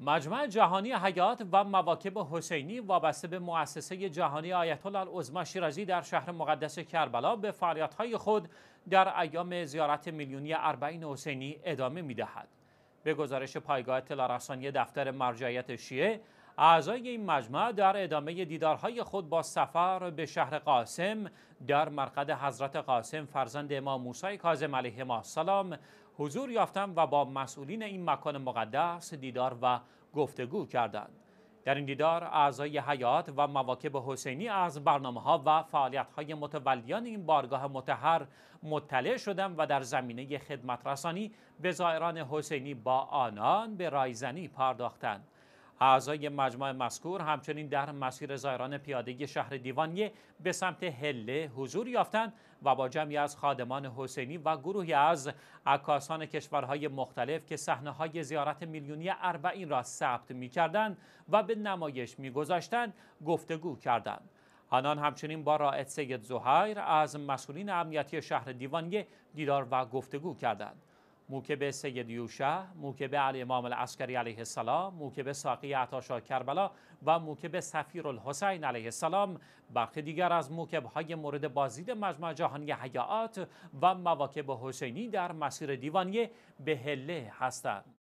مجمع جهانی حیات و مواکب حسینی وابسته به مؤسسه جهانی آیت الله العظما شیرازی در شهر مقدس کربلا به فعالیت‌های خود در ایام زیارت میلیونی اربعین حسینی ادامه می‌دهد. به گزارش پایگاه اطلاع دفتر مرجعیت شیعه اعضای این مجمع در ادامه دیدارهای خود با سفر به شهر قاسم در مرقد حضرت قاسم فرزند امام موسی کاظم علیه السلام حضور یافتند و با مسئولین این مکان مقدس دیدار و گفتگو کردند در این دیدار اعضای حیات و مواکب حسینی از برنامه ها و فعالیت های متولیان این بارگاه متحر مطلع شدم و در زمینه خدمت رسانی به زائران حسینی با آنان به رایزنی پرداختند. اعضای مجمع مذکور همچنین در مسیر زایران پیادگی شهر دیوانیه به سمت هله حضور یافتند و با جمعی از خادمان حسینی و گروهی از عکاسان کشورهای مختلف که صحنه های زیارت میلیونی اربعین را ثبت می کردن و به نمایش می گذاشتن گفتگو کردند. آنان همچنین با رائد سید زهیر از مسئولین امنیتی شهر دیوانیه دیدار و گفتگو کردند. موکب سید یوشه موکب علی امام العسکری علیه السلام موکب ساقی عطاشا کربلا و موکب سفیر الحسین علیه السلام برخی دیگر از موکب های مورد بازدید مجمع جهانی حیات و مواکب حسینی در مسیر دیوانی به هله هستند